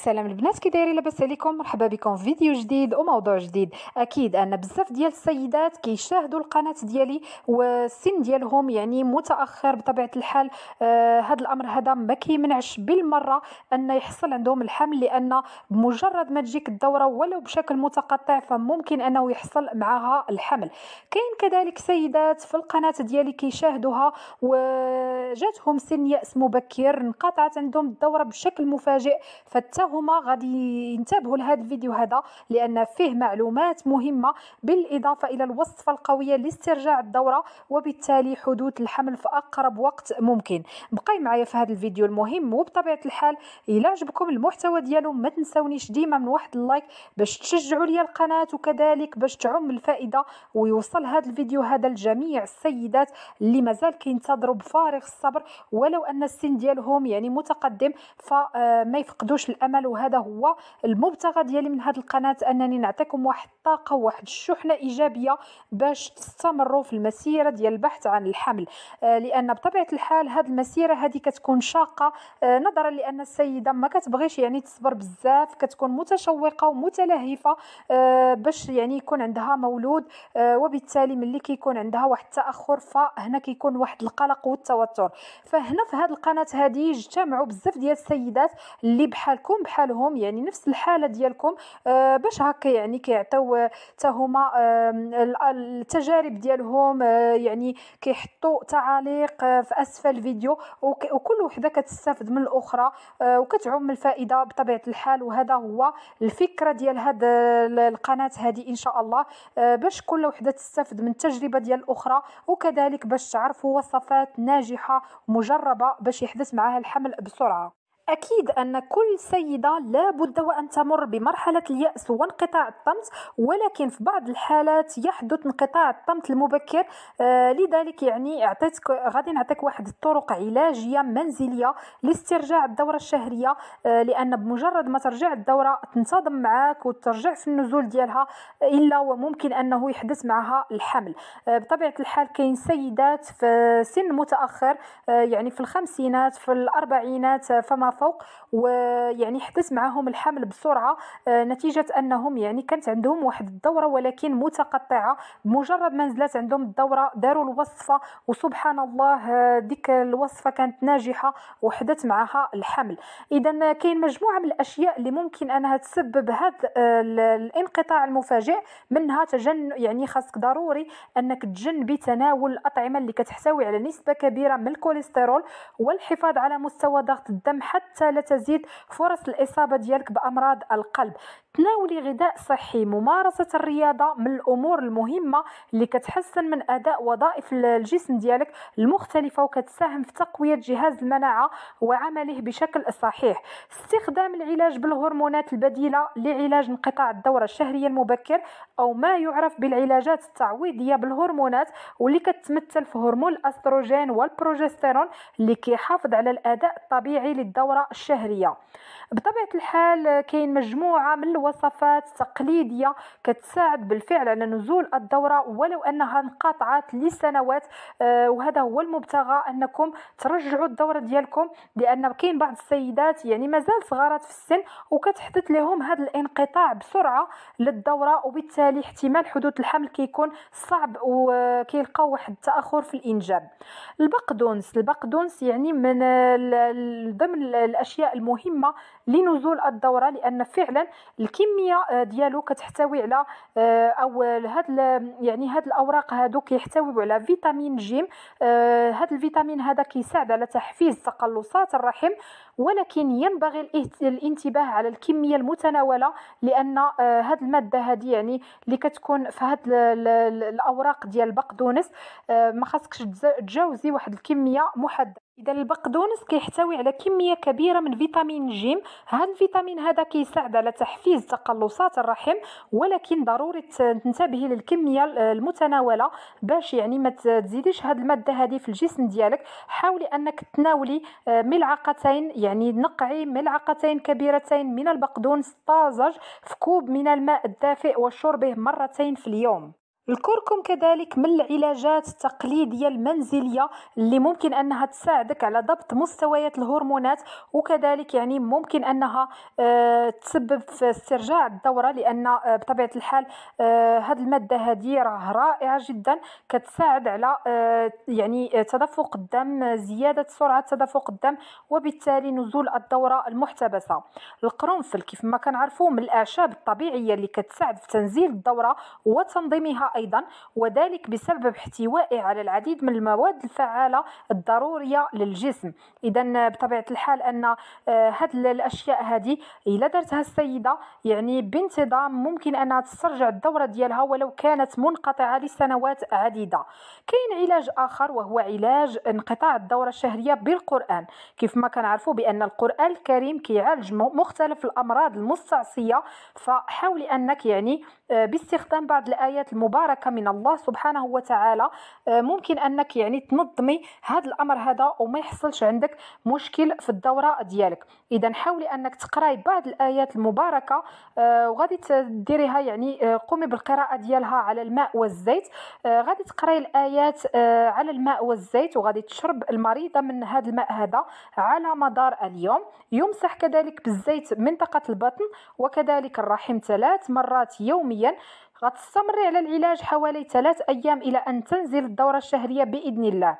السلام البنات كي دايرين لاباس عليكم مرحبا بكم في فيديو جديد وموضوع جديد اكيد ان بزاف ديال السيدات كيشاهدوا القناه ديالي والسن ديالهم يعني متاخر بطبيعه الحال آه هذا الامر هذا ما كيمنعش بالمره ان يحصل عندهم الحمل لان بمجرد ما تجيك الدوره ولو بشكل متقطع فممكن انه يحصل معها الحمل كاين كذلك سيدات في القناه ديالي كيشاهدوها وجاتهم سن ياس مبكر انقطعت عندهم الدوره بشكل مفاجئ فتا هما غادي ينتبهوا لهذا الفيديو هذا لان فيه معلومات مهمه بالاضافه الى الوصفه القويه لاسترجاع الدوره وبالتالي حدوث الحمل في اقرب وقت ممكن بقاي معايا في هذا الفيديو المهم وبطبيعه الحال الى عجبكم المحتوى ديالو ما تنساونيش ديما من واحد اللايك باش تشجعوا لي القناه وكذلك باش تعم الفائده ويوصل هذا الفيديو هذا لجميع السيدات اللي مازال كينتظروا بفارغ الصبر ولو ان السن ديالهم يعني متقدم فما يفقدوش الامل الامل وهذا هو المبتغى ديالي من هذه القناه انني نعطيكم واحد الطاقه وواحد الشحنه ايجابيه باش تستمروا في المسيره ديال البحث عن الحمل آه، لان بطبيعه الحال هذه المسيره هذه كتكون شاقه آه، نظرا لان السيده ما كتبغيش يعني تصبر بزاف كتكون متشوقه ومتلهفه آه، باش يعني يكون عندها مولود وبالتالي ملي كيكون عندها واحد التاخر فهنا كيكون واحد القلق والتوتر فهنا في هذه القناه هذه اجتمعوا بزاف ديال السيدات اللي بحالكم بحالهم يعني نفس الحاله ديالكم آه، باش هكا يعني كيعطيو حتى آه، هما التجارب ديالهم آه، يعني كيحطوا تعاليق في اسفل الفيديو وكل وحده كتستافد من الاخرى وكتعم الفائده بطبيعه الحال وهذا هو الفكره ديال هاد القناه هذه ان شاء الله باش كل وحده تستافد من التجربه ديال الاخرى وكذلك باش تعرفوا وصفات ناجحه مجربه باش يحدث معها الحمل بسرعه أكيد أن كل سيدة لا بد وأن تمر بمرحلة اليأس وانقطاع الطمث ولكن في بعض الحالات يحدث انقطاع الطمث المبكر آه لذلك يعني أعطيتك غادي نعطيك واحد الطرق علاجية منزلية لاسترجاع الدورة الشهرية آه لأن بمجرد ما ترجع الدورة تنتظم معك وترجع في النزول ديالها إلا وممكن أنه يحدث معها الحمل آه بطبيعة الحال كاين سيدات في سن متأخر آه يعني في الخمسينات في الأربعينات آه، فما فوق ويعني حدث معهم الحمل بسرعه آه، نتيجه انهم يعني كانت عندهم واحد الدوره ولكن متقطعه بمجرد ما نزلت عندهم الدوره داروا الوصفه وسبحان الله آه، ديك الوصفه كانت ناجحه وحدث معها الحمل اذا كاين مجموعه من الاشياء اللي ممكن انها تسبب هذا آه، الانقطاع المفاجئ منها تجن يعني خاصك ضروري انك تجنبي تناول الاطعمه اللي كتحتوي على نسبه كبيره من الكوليسترول والحفاظ على مستوى ضغط الدم حتى حتى لا تزيد فرص الاصابه ديالك بامراض القلب تناولي غذاء صحي ممارسة الرياضة من الأمور المهمة اللي كتحسن من أداء وظائف الجسم ديالك المختلفة وكتساهم في تقوية جهاز المناعة وعمله بشكل صحيح استخدام العلاج بالهرمونات البديلة لعلاج انقطاع الدورة الشهرية المبكر أو ما يعرف بالعلاجات التعويضية بالهرمونات واللي كتمثل في هرمون الأستروجين والبروجستيرون اللي كيحافظ على الأداء الطبيعي للدورة الشهرية بطبيعة الحال كاين مجموعة من وصفات تقليديه كتساعد بالفعل على نزول الدوره ولو انها انقطعت لسنوات آه، وهذا هو المبتغى انكم ترجعوا الدوره ديالكم لان كاين بعض السيدات يعني مازال صغارات في السن وكتحدث لهم هذا الانقطاع بسرعه للدوره وبالتالي احتمال حدوث الحمل كيكون صعب وكيلقاو واحد التاخر في الانجاب البقدونس البقدونس يعني من ضمن الاشياء المهمه لنزول الدوره لان فعلا الكميه آه، ديالو كتحتوي على آه، او هاد يعني هاد الاوراق هادو كيحتويو على فيتامين جيم آه، هاد الفيتامين هذا كيساعد على تحفيز تقلصات الرحم ولكن ينبغي الانتباه على الكميه المتناوله لان آه، هذه الماده هذه يعني اللي كتكون في هذه الاوراق ديال البقدونس آه، ما خاصكش تجاوزي واحد الكميه محدده اذا البقدونس كيحتوي على كميه كبيره من فيتامين جيم هذا الفيتامين هذا كيساعد على تحفيز تقلصات الرحم ولكن ضروري تنتبهي للكميه المتناوله باش يعني ما تزيديش هذه الماده هذه في الجسم ديالك حاولي انك تناولي آه، ملعقتين يعني يعني نقعي ملعقتين كبيرتين من البقدونس الطازج في كوب من الماء الدافئ وشربه مرتين في اليوم الكركم كذلك من العلاجات التقليدية المنزلية اللي ممكن أنها تساعدك على ضبط مستويات الهرمونات وكذلك يعني ممكن أنها آه، تسبب في استرجاع الدورة لأن آه، بطبيعة الحال آه، هذه المادة هذه راه رائعة جدا كتساعد على يعني تدفق الدم زيادة سرعة تدفق الدم وبالتالي نزول الدورة المحتبسة القرنفل كيف ما كنعرفوه من الأعشاب الطبيعية اللي كتساعد في تنزيل الدورة وتنظيمها أيضا وذلك بسبب احتوائه على العديد من المواد الفعالة الضرورية للجسم إذا بطبيعة الحال أن آه، هاد الأشياء هذه إلا دارتها السيدة يعني بانتظام ممكن أنها تسترجع الدورة ديالها ولو كانت منقطعة لسنوات عديدة كاين علاج آخر وهو علاج انقطاع الدورة الشهرية بالقرآن كيف ما كنعرفوا بأن القرآن الكريم كيعالج مختلف الأمراض المستعصية فحاولي أنك يعني آه، باستخدام بعض الآيات المباركة البركه من الله سبحانه وتعالى آه، ممكن انك يعني تنظمي هذا الامر هذا وما يحصلش عندك مشكل في الدوره ديالك اذا حاولي انك تقراي بعض الايات المباركه وغادي آه، تديريها يعني آه، قومي بالقراءه ديالها على الماء والزيت غادي تقراي الايات على الماء والزيت وغادي تشرب المريضه من هذا الماء هذا على مدار اليوم يمسح كذلك بالزيت منطقه البطن وكذلك الرحم ثلاث مرات يوميا غتستمري على العلاج حوالي ثلاث ايام الى ان تنزل الدوره الشهريه باذن الله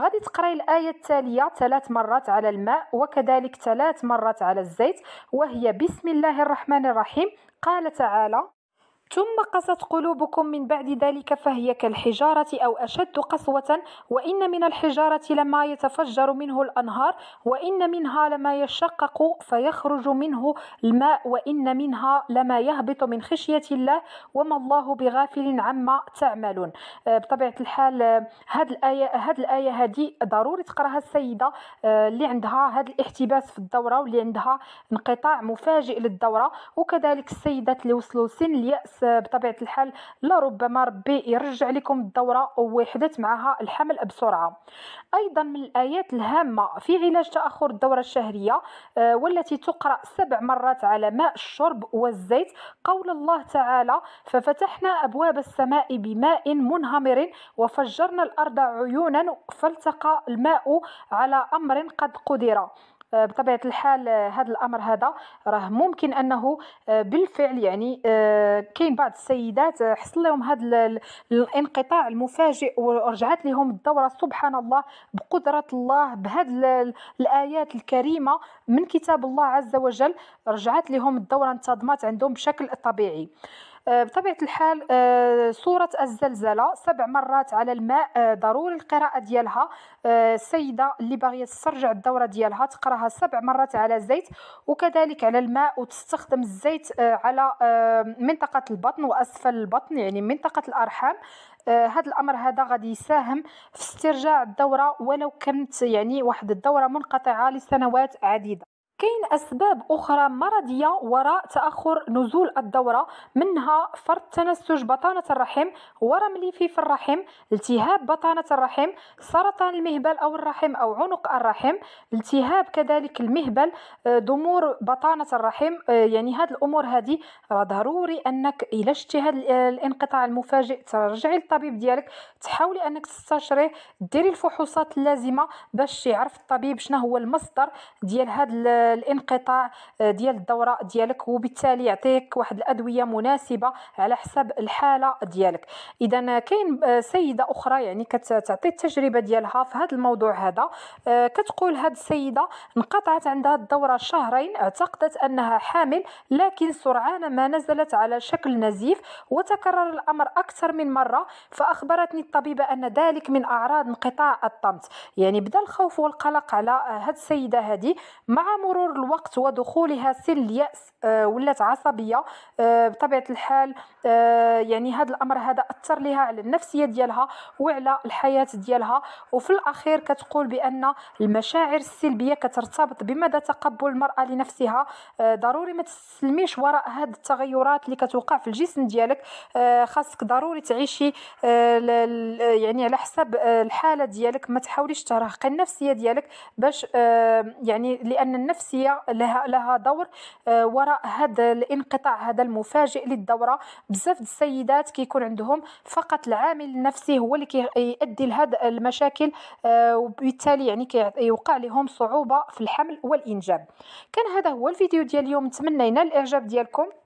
غادي تقراي الايه التاليه ثلاث مرات على الماء وكذلك ثلاث مرات على الزيت وهي بسم الله الرحمن الرحيم قال تعالى ثم قست قلوبكم من بعد ذلك فهي كالحجارة أو أشد قسوة وإن من الحجارة لما يتفجر منه الأنهار وإن منها لما يشقق فيخرج منه الماء وإن منها لما يهبط من خشية الله وما الله بغافل عما تعملون آه، بطبيعة الحال هاد آه، الآية هاد الآية هذه ضروري تقراها السيدة آه، اللي عندها هذا الاحتباس في الدورة واللي عندها انقطاع مفاجئ للدورة وكذلك السيدات اللي وصلوا سن اليأس بطبيعه الحال لربما ربي يرجع لكم الدوره ويحدث معها الحمل بسرعه ايضا من الايات الهامه في علاج تاخر الدوره الشهريه آه، والتي تقرا سبع مرات على ماء الشرب والزيت قول الله تعالى ففتحنا ابواب السماء بماء منهمر وفجرنا الارض عيونا فالتقى الماء على امر قد قدر آه، بطبيعه الحال آه، هذا الامر هذا راه ممكن انه آه، بالفعل يعني كاين بعض السيدات حصل لهم هذا الانقطاع المفاجئ ورجعت لهم الدوره سبحان الله بقدره الله بهذه الايات الكريمه من كتاب الله عز وجل رجعت لهم الدوره انتظمت عندهم بشكل طبيعي آه، بطبيعه الحال آه، صوره الزلزله سبع مرات على الماء آه، ضروري القراءه ديالها السيده اللي باغيه تسترجع الدوره ديالها تقراها سبع مرات على الزيت وكذلك على الماء وتستخدم الزيت على منطقه البطن واسفل البطن يعني منطقه الارحام هذا الامر هذا غادي يساهم في استرجاع الدوره ولو كانت يعني واحد الدوره منقطعه لسنوات عديده كاين اسباب اخرى مرضيه وراء تاخر نزول الدوره منها فرط تنسج بطانه الرحم ورم ليفي في الرحم التهاب بطانه الرحم سرطان المهبل او الرحم او عنق الرحم التهاب كذلك المهبل ضمور آه، بطانه الرحم آه، يعني هذه الامور هذه راه ضروري انك الى شتي هذا آه، الانقطاع المفاجئ ترجعي للطبيب ديالك تحاولي انك تستشريه ديري الفحوصات اللازمه باش يعرف الطبيب شنو هو المصدر ديال هذا الانقطاع آه، ديال الدوره ديالك وبالتالي يعطيك واحد الادويه مناسبه على حسب الحاله ديالك اذا كاين آه، سيده اخرى يعني كتعطي التجربه ديالها في هذا الموضوع هذا آه، كتقول هاد السيده انقطعت عندها الدوره شهرين اعتقدت انها حامل لكن سرعان ما نزلت على شكل نزيف وتكرر الامر اكثر من مره فاخبرتني الطبيبه ان ذلك من اعراض انقطاع الطمث يعني بدا الخوف والقلق على هاد السيده هذه مع مرور مرور الوقت ودخولها سن الياس آه، ولات عصبيه آه، بطبيعه الحال آه، يعني هذا الامر هذا اثر لها على النفسيه ديالها وعلى الحياه ديالها وفي الاخير كتقول بان المشاعر السلبيه كترتبط بمدى تقبل المراه لنفسها ضروري ما تسلميش وراء هذه التغيرات اللي كتوقع في الجسم ديالك خاصك ضروري تعيشي يعني على حسب الحاله ديالك ما تحاوليش ترهقي النفسيه ديالك باش يعني لان النفس النفسيه لها لها دور آه، وراء هذا الانقطاع هذا المفاجئ للدوره بزاف السيدات كيكون عندهم فقط العامل النفسي هو اللي كيؤدي لهذا المشاكل آه، وبالتالي يعني كيوقع لهم صعوبه في الحمل والانجاب كان هذا هو الفيديو ديال اليوم نتمنى ينال الاعجاب ديالكم